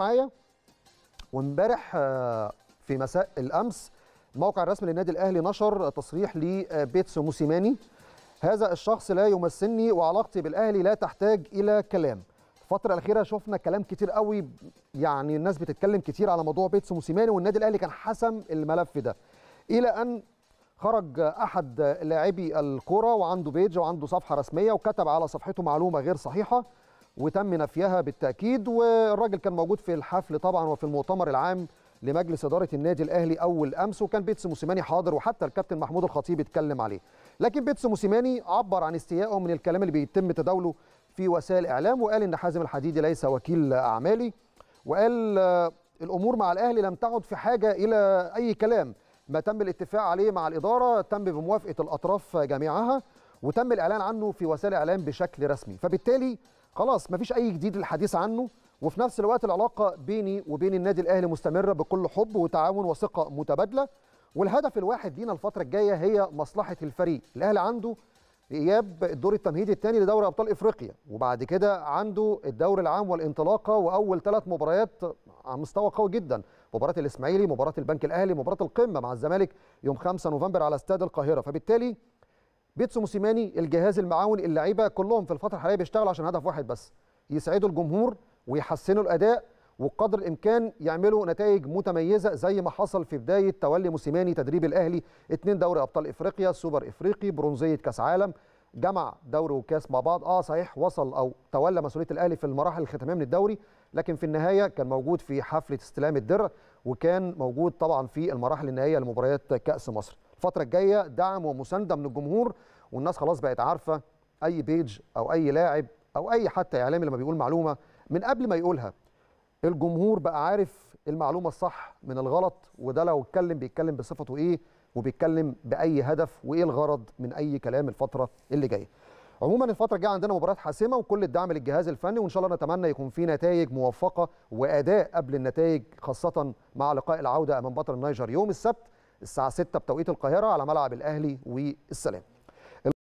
معايا وامبارح آه، في مساء الامس الموقع الرسمي للنادي الاهلي نشر تصريح لبيتسو موسيماني هذا الشخص لا يمثلني وعلاقتي بالاهلي لا تحتاج الى كلام الفتره الاخيره شفنا كلام كتير قوي يعني الناس بتتكلم كتير على موضوع بيتسو موسيماني والنادي الاهلي كان حسم الملف ده الى ان خرج احد لاعبي الكره وعنده بيج وعنده صفحه رسميه وكتب على صفحته معلومه غير صحيحه وتم نفيها بالتاكيد والراجل كان موجود في الحفل طبعا وفي المؤتمر العام لمجلس اداره النادي الاهلي اول امس وكان بيتس موسيماني حاضر وحتى الكابتن محمود الخطيب اتكلم عليه لكن بيتس موسيماني عبر عن استيائه من الكلام اللي بيتم تداوله في وسائل الاعلام وقال ان حازم الحديدي ليس وكيل اعمالي وقال الامور مع الاهلي لم تعد في حاجه الى اي كلام ما تم الاتفاق عليه مع الاداره تم بموافقه الاطراف جميعها وتم الاعلان عنه في وسائل الاعلام بشكل رسمي فبالتالي خلاص مفيش اي جديد الحديث عنه وفي نفس الوقت العلاقه بيني وبين النادي الاهلي مستمره بكل حب وتعاون وثقه متبادله والهدف الواحد لينا الفتره الجايه هي مصلحه الفريق الاهلي عنده اياب الدور التمهيدي الثاني لدوري ابطال افريقيا وبعد كده عنده الدوري العام والانطلاقه واول ثلاث مباريات على مستوى قوي جدا مباراه الاسماعيلي مباراه البنك الاهلي مباراه القمه مع الزمالك يوم 5 نوفمبر على استاد القاهره فبالتالي بيتسو موسيماني الجهاز المعاون اللعيبه كلهم في الفتره الحاليه بيشتغلوا عشان هدف واحد بس يسعدوا الجمهور ويحسنوا الاداء وقدر الامكان يعملوا نتائج متميزه زي ما حصل في بدايه تولي موسيماني تدريب الاهلي اثنين دوري ابطال افريقيا سوبر افريقي برونزيه كاس عالم جمع دوري وكاس مع بعض اه صحيح وصل او تولى مسؤوليه الاهلي في المراحل الختاميه من الدوري لكن في النهايه كان موجود في حفله استلام الدرع وكان موجود طبعا في المراحل النهائيه لمباريات كاس مصر الفتره الجايه دعم ومسانده من الجمهور والناس خلاص بقت عارفه اي بيج او اي لاعب او اي حتى اعلامي لما بيقول معلومه من قبل ما يقولها الجمهور بقى عارف المعلومه الصح من الغلط وده لو اتكلم بيتكلم بصفته ايه وبيتكلم باي هدف وايه الغرض من اي كلام الفتره اللي جايه عموما الفتره الجايه عندنا مباريات حاسمه وكل الدعم للجهاز الفني وان شاء الله نتمنى يكون في نتائج موفقه واداء قبل النتائج خاصه مع لقاء العوده امام بطل النيجر يوم السبت الساعه 6 بتوقيت القاهره على ملعب الاهلي والسلام